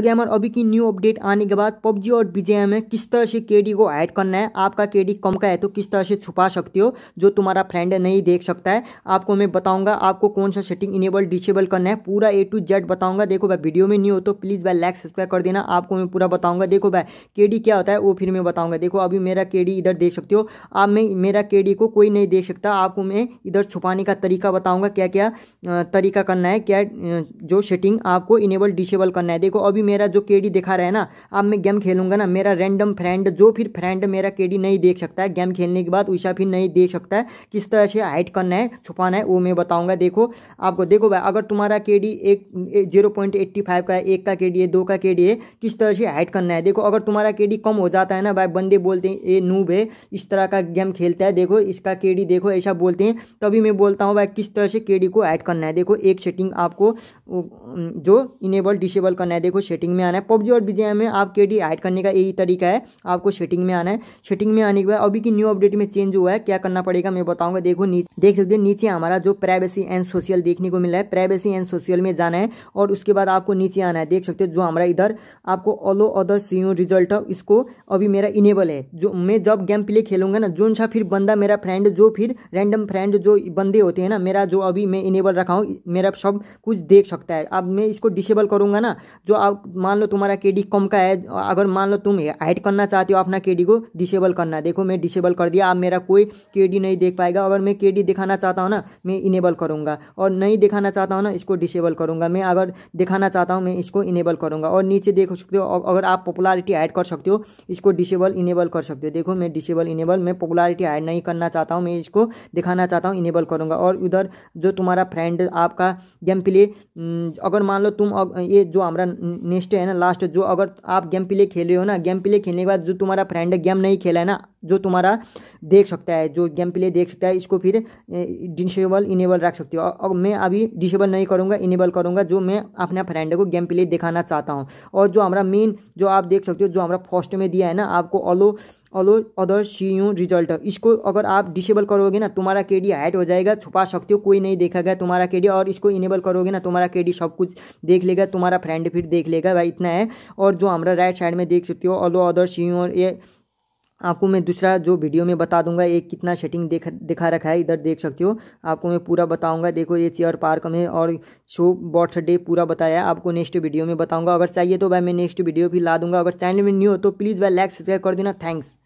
gamer अभी की new update आने के बाद पबजी और बीजेएम में किस तरह से केडी को ऐड करना है आपका केडी कम का है तो किस तरह से छुपा सकते हो जो तुम्हारा फ्रेंड नहीं देख सकता है आपको मैं बताऊंगा आपको कौन सा सेटिंग इनेबल डिसेबल करना है पूरा ए टू जेड बताऊंगा देखो भाई वीडियो में न्यू हो तो प्लीज़ भाई लाइक सब्सक्राइब कर देना आपको मैं पूरा बताऊंगा देखो भाई के क्या होता है वो फिर मैं बताऊंगा देखो अभी मेरा के इधर देख सकते हो आप मैं मेरा के को कोई नहीं देख सकता आपको मैं इधर छुपाने का तरीका बताऊँगा क्या क्या तरीका करना है क्या जो सेटिंग आपको इनेबल डिसेबल करना है देखो अभी भी मेरा जो केडी दिखा रहा है ना अब मैं गेम खेलूंगा ना मेरा रैंडम फ्रेंड जो फिर फ्रेंड मेरा केडी नहीं देख सकता है गेम खेलने के बाद उषा फिर नहीं देख सकता है किस तरह से हाइट करना है छुपाना है वो मैं बताऊँगा देखो आपको देखो भाई अगर तुम्हारा के डी एक जीरो पॉइंट एट्टी फाइव का है एक का के डी है दो का के डी है किस तरह से हाइट करना है देखो अगर तुम्हारा के डी कम हो जाता है ना भाई बंदे बोलते हैं ये नूब है इस तरह का गेम खेलता है देखो इसका के डी देखो ऐसा बोलते हैं तभी मैं बोलता हूँ भाई किस तरह से के डी को ऐड करना है देखो एक सेटिंग आपको जो इनेबल डिसेबल करना है देखो सेटिंग में आना है पबजी और बीजेम में आप के डी ऐड करने का यही तरीका है आपको सेटिंग में आना है सेटिंग में आने के बाद अभी की न्यू अपडेट में चेंज हुआ है क्या करना पड़ेगा मैं बताऊंगा देखो देख सकते हैं नीचे हमारा जो प्राइवेसी एंड सोशल देखने को मिला है प्राइवेसी एंड सोशल में जाना है और उसके बाद आपको नीचे आना है देख सकते हो जो हमारा इधर आपको ऑलो अदर सीओ रिजल्ट इसको अभी मेरा इनेबल है जो मैं जब गेम प्ले खेलूंगा ना जो सा फिर बंदा मेरा फ्रेंड जो फिर रैंडम फ्रेंड जो बंदे होते हैं ना मेरा जो अभी मैं इनेबल रखा हूँ मेरा सब कुछ देख सकता है अब मैं इसको डिसेबल करूंगा ना जो आप मान लो तुम्हारा के डी कम का है अगर मान लो तुम ऐड करना चाहते हो अपना के डी को डिसेबल करना देखो मैं डिसेबल कर दिया आप मेरा कोई के डी नहीं देख पाएगा अगर मैं के डी दिखाना चाहता हूँ ना मैं इनेबल करूँगा और नहीं दिखाना चाहता हूँ ना इसको डिसेबल करूँगा मैं अगर दिखाना चाहता हूँ मैं इसको इनेबल करूँगा और नीचे देख सकते हो अगर आप पॉपुलरिटी ऐड कर सकते हो इसको डिसेबल इनेबल कर सकते हो देखो मैं डिसेबल इनेबल मैं पॉपुलरिटी ऐड नहीं करना चाहता हूँ मैं इसको दिखाना चाहता हूँ इनेबल करूँगा और उधर जो तुम्हारा फ्रेंड आपका गेम प्ले अगर मान लो तुम ये जो हमारा नेक्स्ट है ना लास्ट जो अगर आप गेम प्ले खेल रहे हो ना गेम प्ले खेलने के बाद जो तुम्हारा फ्रेंड गेम नहीं खेला है ना जो तुम्हारा देख सकता है जो गेम प्ले देख सकता है इसको फिर डिसेबल इनेबल रख सकते हो और मैं अभी डिसेबल नहीं करूँगा इनेबल करूँगा जो मैं अपने फ्रेंड को गेम प्ले दिखाना चाहता हूँ और जो हमारा मेन जो आप देख सकते हो जो हमारा फर्स्ट में दिया है ना आपको allow allow other see you result इसको अगर आप डिसेबल करोगे ना तुम्हारा के डी हाइट हो जाएगा छुपा सकते हो कोई नहीं देखा गया तुम्हारा के डी और इसको इनेबल करोगे ना तुम्हारा के डी सब कुछ देख लेगा तुम्हारा फ्रेंड फिर देख लेगा भाई इतना है और जो हमारा राइट साइड में देख सकते हो अलो अदर सी यू ये आपको मैं दूसरा जो वीडियो में बता दूंगा एक कितना सेटिंग देख दिखा रखा है इधर देख सकते हो आपको मैं पूरा बताऊंगा देखो ये चेयर पार्क में और शो बर्थडे पूरा बताया आपको नेक्स्ट वीडियो में बताऊंगा अगर चाहिए तो भाई मैं नेक्स्ट वीडियो भी ला दूंगा अगर चैनल में न्यू हो तो प्लीज़ भाई लाइक सब्सक्राइब कर देना थैंक्स